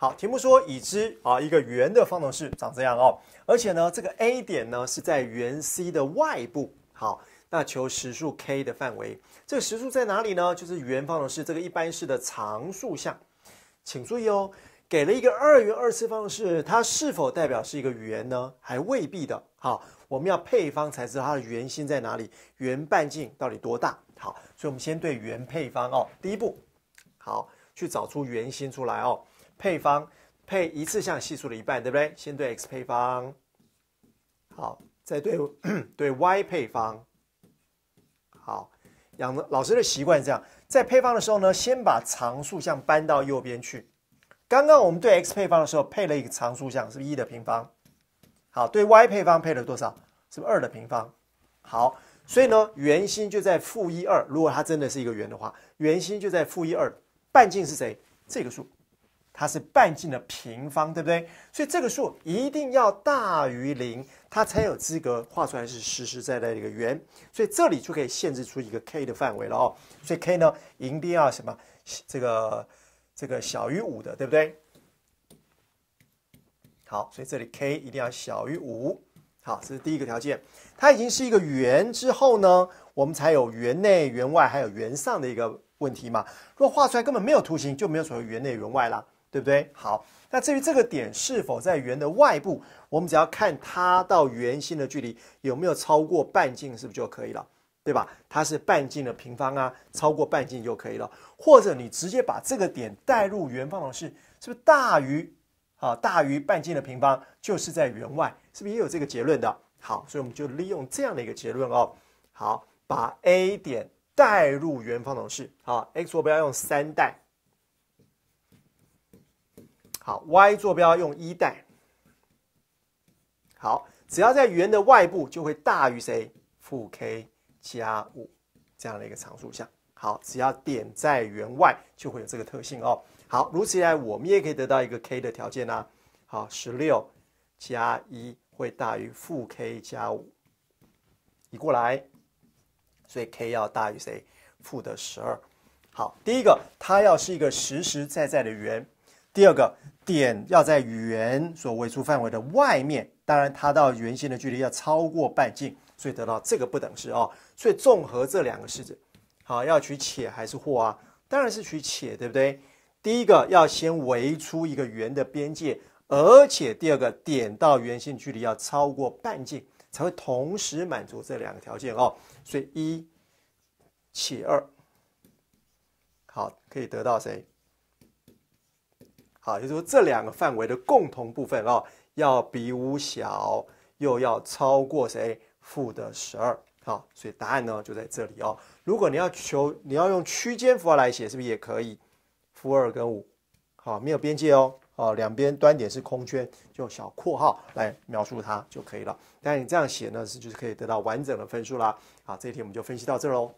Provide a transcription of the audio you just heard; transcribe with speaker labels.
Speaker 1: 好，题目说已知啊一个圆的方程式长这样哦，而且呢这个 A 点呢是在圆 C 的外部。好，那求实数 k 的范围。这个实数在哪里呢？就是圆方程式这个一般式的常数项。请注意哦，给了一个二元二次方程式，它是否代表是一个圆呢？还未必的。好，我们要配方才知道它的圆心在哪里，圆半径到底多大。好，所以我们先对圆配方哦，第一步，好，去找出圆心出来哦。配方配一次项系数的一半，对不对？先对 x 配方，好，再对 对 y 配方，好。养老师的习惯是这样，在配方的时候呢，先把常数项搬到右边去。刚刚我们对 x 配方的时候配了一个常数项，是不是一的平方？好，对 y 配方配了多少？是不是二的平方？好，所以呢，圆心就在负一、二。如果它真的是一个圆的话，圆心就在负一、二。半径是谁？这个数。它是半径的平方，对不对？所以这个数一定要大于零，它才有资格画出来是实实在在的一个圆。所以这里就可以限制出一个 k 的范围了哦。所以 k 呢，一定要什么？这个这个小于五的，对不对？好，所以这里 k 一定要小于五。好，这是第一个条件。它已经是一个圆之后呢，我们才有圆内、圆外还有圆上的一个问题嘛。如果画出来根本没有图形，就没有所谓圆内、圆外啦。对不对？好，那至于这个点是否在圆的外部，我们只要看它到圆心的距离有没有超过半径，是不是就可以了？对吧？它是半径的平方啊，超过半径就可以了。或者你直接把这个点带入圆方程式，是不是大于啊？大于半径的平方，就是在圆外，是不是也有这个结论的？好，所以我们就利用这样的一个结论哦。好，把 A 点带入圆方程式，好，x 我不要用三代。好，y 坐标用一带。好，只要在圆的外部就会大于谁？负 k 加五这样的一个常数项。好，只要点在圆外就会有这个特性哦。好，如此一来我们也可以得到一个 k 的条件呐。好，十六加一会大于负 k 加五。移过来，所以 k 要大于谁？负的十二。好，第一个它要是一个实实在在的圆，第二个。点要在圆所围出范围的外面，当然它到圆心的距离要超过半径，所以得到这个不等式哦。所以综合这两个式子，好，要取且还是或啊？当然是取且，对不对？第一个要先围出一个圆的边界，而且第二个点到圆心距离要超过半径，才会同时满足这两个条件哦。所以一且二，好，可以得到谁？啊，就是说这两个范围的共同部分哦，要比五小，又要超过谁？负的十二。好，所以答案呢就在这里哦。如果你要求，你要用区间符号来写，是不是也可以？负二跟五。好，没有边界哦。哦，两边端点是空圈，就小括号来描述它就可以了。但你这样写呢，是就是可以得到完整的分数啦。好，这题我们就分析到这喽。